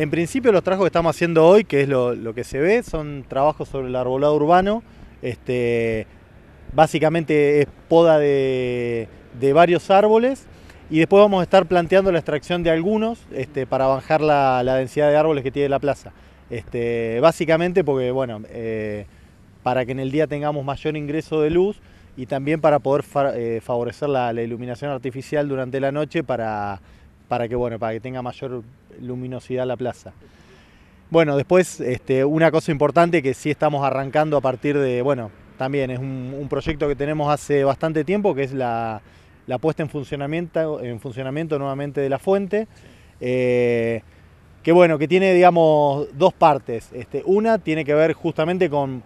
En principio los trabajos que estamos haciendo hoy, que es lo, que se ve, son trabajos sobre el arbolado urbano. Este, básicamente es poda de, varios árboles y después vamos a estar planteando la extracción de algunos este, para bajar la, densidad de árboles que tiene la plaza. Este, básicamente porque, bueno, eh, para que en el día tengamos mayor ingreso de luz y también para poder eh, favorecer la, la, iluminación artificial durante la noche para para que, bueno, para que tenga mayor luminosidad la plaza. Bueno, después este, una cosa importante que sí estamos arrancando a partir de, bueno, también es un, proyecto que tenemos hace bastante tiempo, que es la, puesta en funcionamiento, en funcionamiento nuevamente de la fuente. Eh, que bueno, que tiene, digamos, dos partes. Este, una tiene que ver justamente con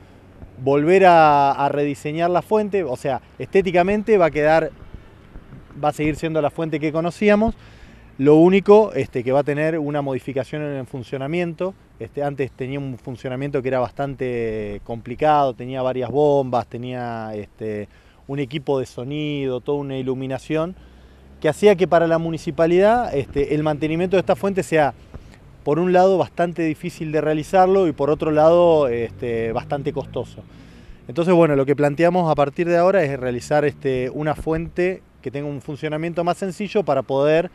volver a, a, rediseñar la fuente, o sea, estéticamente va a quedar, va a seguir siendo la fuente que conocíamos, lo único este, que va a tener una modificación en el funcionamiento. Este, antes tenía un funcionamiento que era bastante complicado, tenía varias bombas, tenía este, un equipo de sonido, toda una iluminación, que hacía que para la municipalidad el mantenimiento de esta fuente sea, por un lado, bastante difícil de realizarlo y por otro lado, bastante costoso. Entonces, bueno, lo que planteamos a partir de ahora es realizar una fuente que tenga un funcionamiento más sencillo para poder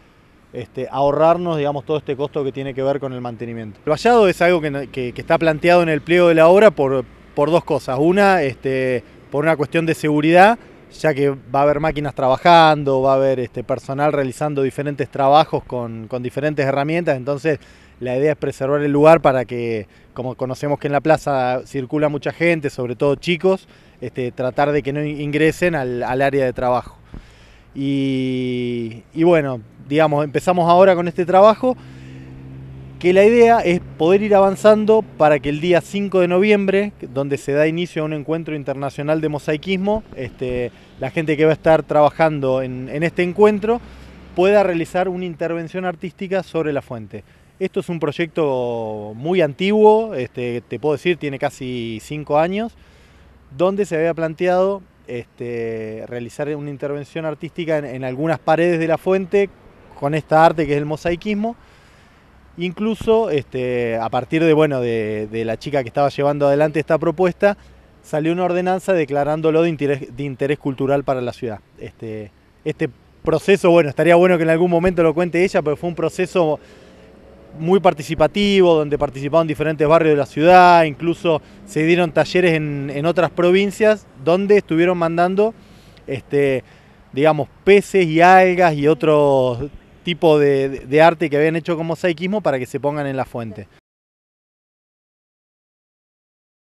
este, ahorrarnos digamos, todo este costo que tiene que ver con el mantenimiento. El vallado es algo que, está planteado en el pliego de la obra por, por dos cosas. Una, este, por una cuestión de seguridad, ya que va a haber máquinas trabajando, va a haber este, personal realizando diferentes trabajos con, diferentes herramientas, entonces la idea es preservar el lugar para que, como conocemos que en la plaza circula mucha gente, sobre todo chicos, tratar de que no ingresen al, área de trabajo. y bueno, digamos, empezamos ahora con este trabajo, que la idea es poder ir avanzando para que el día 5 de noviembre, donde se da inicio a un encuentro internacional de mosaicismo, este, la gente que va a estar trabajando en, este encuentro pueda realizar una intervención artística sobre la fuente. Esto es un proyecto muy antiguo, este, te puedo decir, tiene casi 5 años, donde se había planteado este, realizar una intervención artística en algunas paredes de la fuente con esta arte que es el mosaicismo. Incluso este, a partir de, bueno, de, la chica que estaba llevando adelante esta propuesta, salió una ordenanza declarándolo de interés, de interés cultural para la ciudad. Este, este proceso, bueno, estaría bueno que en algún momento lo cuente ella, pero fue un proceso muy participativo, donde participaron diferentes barrios de la ciudad, incluso se dieron talleres en, otras provincias, donde estuvieron mandando, este, digamos, peces y algas y otros tipo de, arte que habían hecho como psiquismo para que se pongan en la fuente.